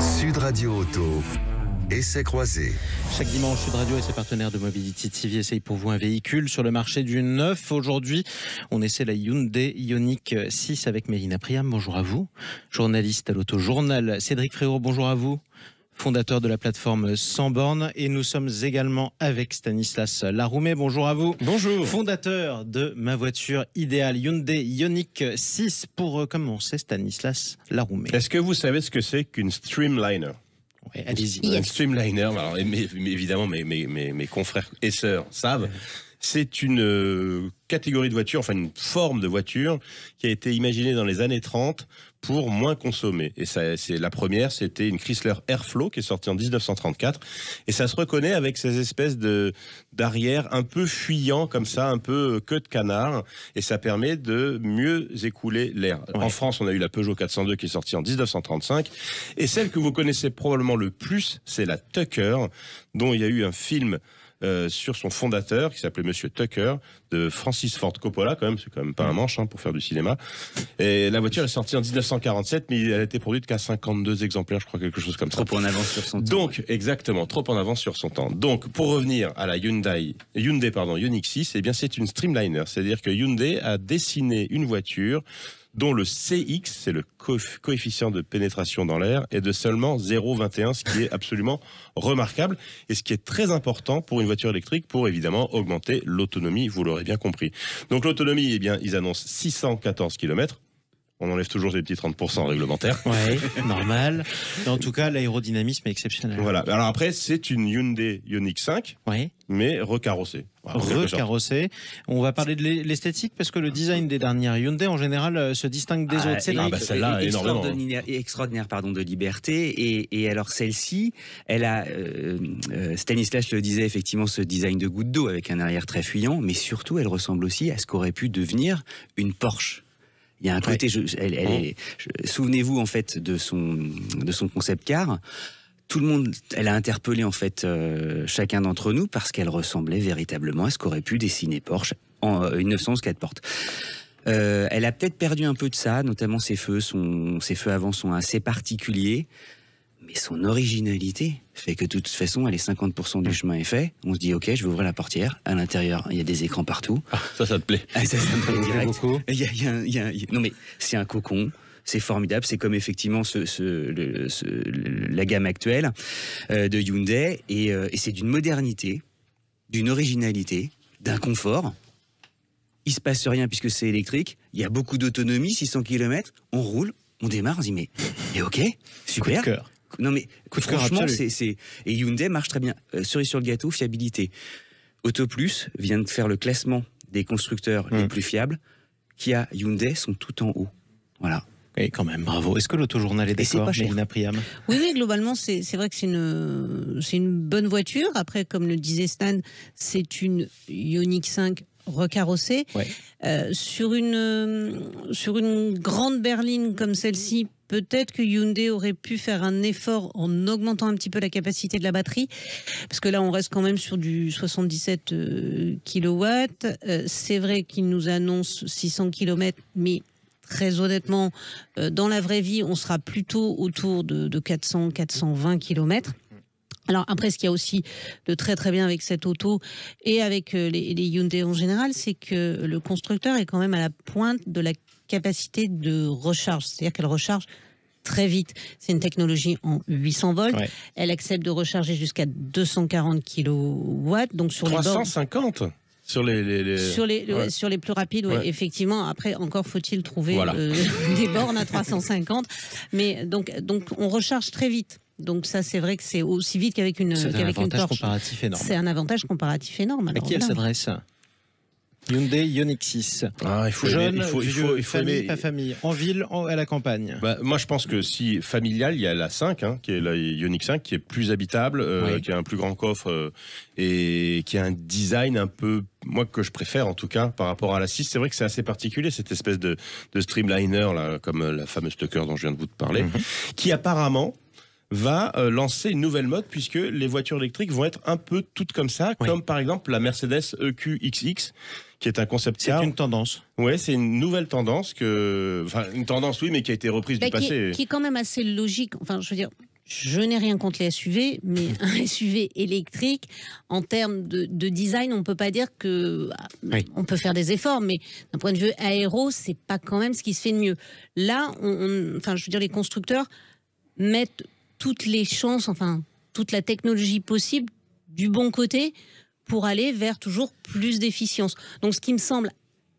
Sud Radio Auto. Essai croisé. Chaque dimanche, Sud Radio et ses partenaires de Mobility TV essayent pour vous un véhicule sur le marché du neuf. Aujourd'hui, on essaie la Hyundai Ioniq 6 avec Mélina Priam. Bonjour à vous. Journaliste à l'auto-journal. Cédric Fréau, bonjour à vous fondateur de la plateforme Sans Bornes. Et nous sommes également avec Stanislas Laroumet. Bonjour à vous. Bonjour. Fondateur de ma voiture idéale Hyundai Ioniq 6. Pour euh, commencer, Stanislas Laroumet. Est-ce que vous savez ce que c'est qu'une Streamliner Oui, Allez-y. Une Streamliner, mais, évidemment, mes, mes confrères et sœurs savent. C'est une euh, catégorie de voiture, enfin une forme de voiture qui a été imaginée dans les années 30 pour moins consommer. Et c'est la première, c'était une Chrysler Airflow qui est sortie en 1934. Et ça se reconnaît avec ces espèces de d'arrière un peu fuyant comme ça, un peu euh, queue de canard. Et ça permet de mieux écouler l'air. En France, on a eu la Peugeot 402 qui est sortie en 1935. Et celle que vous connaissez probablement le plus, c'est la Tucker, dont il y a eu un film euh, sur son fondateur qui s'appelait Monsieur Tucker de Francis Ford Coppola quand même c'est quand même pas un mm. manche hein, pour faire du cinéma et la voiture est sortie en 1947 mais elle a été produite qu'à 52 exemplaires je crois quelque chose comme ça trop en avance sur son temps donc exactement trop en avance sur son temps donc pour revenir à la Hyundai Hyundai pardon Unix 6 et eh bien c'est une streamliner c'est-à-dire que Hyundai a dessiné une voiture dont le CX, c'est le coefficient de pénétration dans l'air, est de seulement 0,21, ce qui est absolument remarquable et ce qui est très important pour une voiture électrique pour évidemment augmenter l'autonomie, vous l'aurez bien compris. Donc l'autonomie, eh bien, ils annoncent 614 km. On enlève toujours des petits 30% réglementaires. Ouais, normal. En tout cas, l'aérodynamisme est exceptionnel. Voilà. Alors après, c'est une Hyundai Ioniq 5, mais recarrossée. Recarrossée. On va parler de l'esthétique parce que le design des dernières Hyundai en général euh, se distingue des ah, autres. C'est ah, bah, celle-là hein. extraordinaire, extraordinaire, pardon de liberté et, alors celle-ci, elle a euh, euh, Stanislas le disait effectivement ce design de goutte d'eau avec un arrière très fuyant, mais surtout elle ressemble aussi à ce qu'aurait pu devenir une Porsche. Il y a un côté, souvenez-vous en fait de son de son concept car tout le monde, elle a interpellé en fait euh, chacun d'entre nous parce qu'elle ressemblait véritablement à ce qu'aurait pu dessiner Porsche en euh, une 1911 quatre portes. Euh, elle a peut-être perdu un peu de ça, notamment ses feux, ses feux avant sont assez particuliers. Mais son originalité fait que de toute façon, elle est 50% du chemin est fait. On se dit, ok, je vais ouvrir la portière. À l'intérieur, il y a des écrans partout. Ah, ça, ça te plaît. Ah, ça, ça me plaît Il y a, il y il y a, non mais c'est un cocon c'est formidable. C'est comme effectivement ce, la gamme actuelle euh, de Hyundai. Euh, et, c'est d'une modernité, d'une originalité, d'un confort. Il se passe rien puisque c'est électrique. Il y a beaucoup d'autonomie, 600 km. On roule, on démarre, on se dit mais, ok, super. Non mais franchement, c'est et Hyundai marche très bien. Euh, cerise sur le gâteau, fiabilité. Auto Plus vient de faire le classement des constructeurs les hmm. plus fiables. Kia, Hyundai sont tout en haut. Voilà. Oui, quand même, bravo. Est-ce que l'auto-journal est d'accord, Mélina Oui, oui, globalement, c'est vrai que c'est une, une bonne voiture. Après, comme le disait Stan, c'est une Ioniq 5 recarrossée. Euh, sur, une, euh, sur une grande berline comme celle-ci, peut-être que Hyundai aurait pu faire un effort en augmentant un petit peu la capacité de la batterie, parce que là, on reste quand même sur du 77 euh, kW. Euh, c'est vrai qu'il nous annonce 600 km, mais très honnêtement, euh, dans la vraie vie, on sera plutôt autour de, 400-420 km. Alors après, ce qu'il y a aussi de très très bien avec cette auto et avec les, les Hyundai en général, c'est que le constructeur est quand même à la pointe de la capacité de recharge, c'est-à-dire qu'elle recharge très vite. C'est une technologie en 800 volts. Elle accepte de recharger jusqu'à 240 kW. Donc sur 350 les sur les, Sur, les sur les plus rapides, effectivement. Après, encore faut-il trouver euh, des bornes à 350. Mais donc, donc on recharge très vite. Donc ça, c'est vrai que c'est aussi vite qu'avec une. C'est un, C'est un avantage comparatif énorme. À qui elle s'adresse Hyundai Ioniq 6. Ah, il faut eh ben, Jeune, il famille, pas famille, en ville, à la campagne. Bah, moi, je pense que si familial, il y a la 5, hein, qui est la Ioniq 5, qui est plus habitable, euh, qui a un plus grand coffre euh, et qui a un design un peu moi que je préfère en tout cas par rapport à la 6 c'est vrai que c'est assez particulier cette espèce de, streamliner là comme euh, la fameuse Tucker dont je viens de vous parler mhm. qui apparemment va euh, lancer une nouvelle mode puisque les voitures électriques vont être un peu toutes comme ça, comme par exemple la Mercedes EQXX qui est un concept C'est une tendance. Ouais, c'est une nouvelle tendance que, enfin, une tendance oui, mais qui a été reprise du bah, passé. Est, qui est quand même assez logique. Enfin, je veux dire, je n'ai rien contre les SUV, mais un SUV électrique, en termes de, design, on ne peut pas dire que. Ah, on peut faire des efforts, mais d'un point de vue aéro, c'est pas quand même ce qui se fait de mieux. Là, enfin, je veux dire, les constructeurs mettent toutes les chances, enfin, toute la technologie possible du bon côté pour aller vers toujours plus d'efficience. Donc, ce qui me semble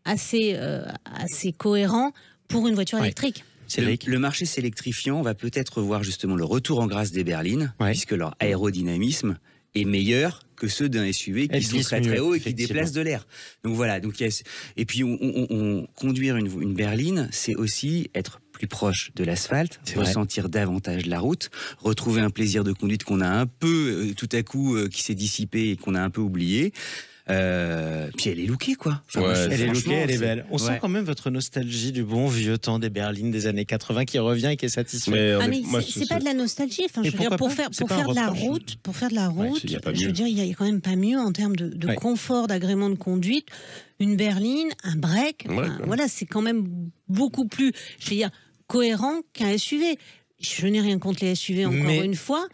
assez, euh, assez cohérent pour une voiture électrique. Le, le, marché s'électrifiant, on va peut-être voir justement le retour en grâce des berlines, puisque leur aérodynamisme est meilleur que ceux d'un SUV qui sont très très haut et qui déplacent de l'air. Donc voilà. Donc et puis on, conduire une, une berline, c'est aussi être plus proche de l'asphalte, ressentir davantage la route, retrouver un plaisir de conduite qu'on a un peu euh, tout à coup euh, qui s'est dissipé et qu'on a un peu oublié. Euh, puis elle est lookée, quoi. elle est lookée, elle est belle. On sent quand même votre nostalgie du bon vieux temps des berlines des années 80 qui revient et qui est satisfait. Ah, c'est pas de la nostalgie. Enfin, pour faire, pour faire de la route, pour faire de la route, je veux dire, il y a quand même pas mieux en termes de, confort, d'agrément de conduite. Une berline, un break, voilà, c'est quand même beaucoup plus. Je veux dire, cohérent qu'un SUV. Je n'ai rien contre les SUV encore une fois.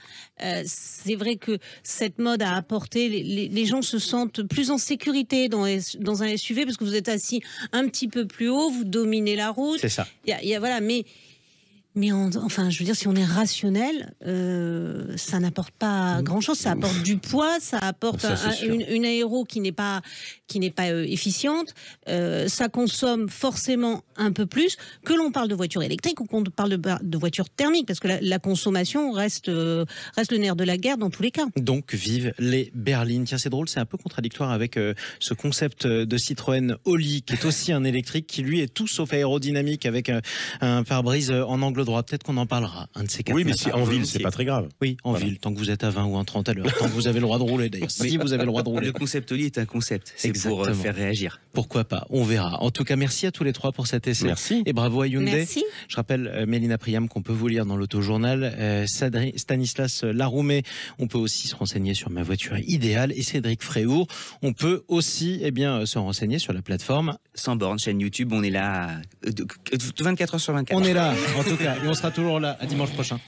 Euh, c'est vrai que cette mode a apporté, les, gens se sentent plus en sécurité dans, un SUV parce que vous êtes assis un petit peu plus haut, vous dominez la route. C'est ça. y a, voilà, mais mais enfin, je veux dire, si on est rationnel, euh, ça n'apporte pas mm. grand-chose. Ça apporte mm. du poids, ça apporte une, aéro qui n'est pas qui n'est pas euh, efficiente. Euh, ça consomme forcément un peu plus que l'on parle de voiture électrique ou qu'on parle de, de voiture thermique, parce que la, consommation reste reste le nerf de la guerre dans tous les cas. Donc vive les berlines. Tiens, c'est drôle, c'est un peu contradictoire avec ce concept de Citroën Oli, qui est aussi un électrique, qui lui est tout sauf aérodynamique, avec un pare-brise en angle droit Peut-être qu'on en parlera, un de ces quatre. Oui, mais si, en ville, c'est pas très grave. Oui, en ville, tant que vous êtes à 20 ou à 30 à l'heure, tant que vous avez le droit de rouler d'ailleurs. Si vous avez le droit de rouler. Le concept lit est un concept. C'est pour euh, faire réagir. Pourquoi pas On verra. En tout cas, merci à tous les trois pour cet essai. Merci. Et bravo à Hyundai. Merci. Je rappelle, euh, Mélina Priam, qu'on peut vous lire dans l'autojournal. Euh, Stanislas Laroumé, on peut aussi se renseigner sur ma voiture idéale. Et Cédric Fréhour, on peut aussi eh bien, euh, se renseigner sur la plateforme. Sans borne, chaîne YouTube, on est là 24 h sur 24. On est là, en tout cas et on sera toujours là. À dimanche prochain.